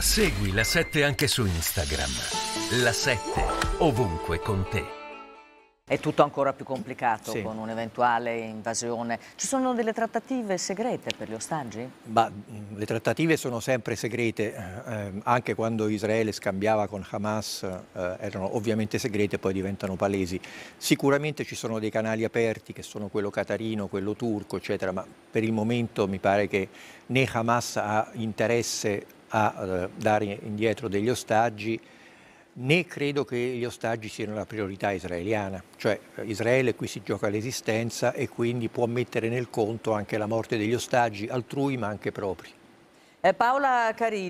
Segui la 7 anche su Instagram. La 7 ovunque con te. È tutto ancora più complicato sì. con un'eventuale invasione. Ci sono delle trattative segrete per gli ostaggi? Ma, le trattative sono sempre segrete, eh, eh, anche quando Israele scambiava con Hamas eh, erano ovviamente segrete e poi diventano palesi. Sicuramente ci sono dei canali aperti che sono quello catarino, quello turco, eccetera, ma per il momento mi pare che né Hamas ha interesse a eh, dare indietro degli ostaggi, né credo che gli ostaggi siano la priorità israeliana, cioè Israele qui si gioca l'esistenza e quindi può mettere nel conto anche la morte degli ostaggi altrui ma anche propri. Eh, Paola Carini.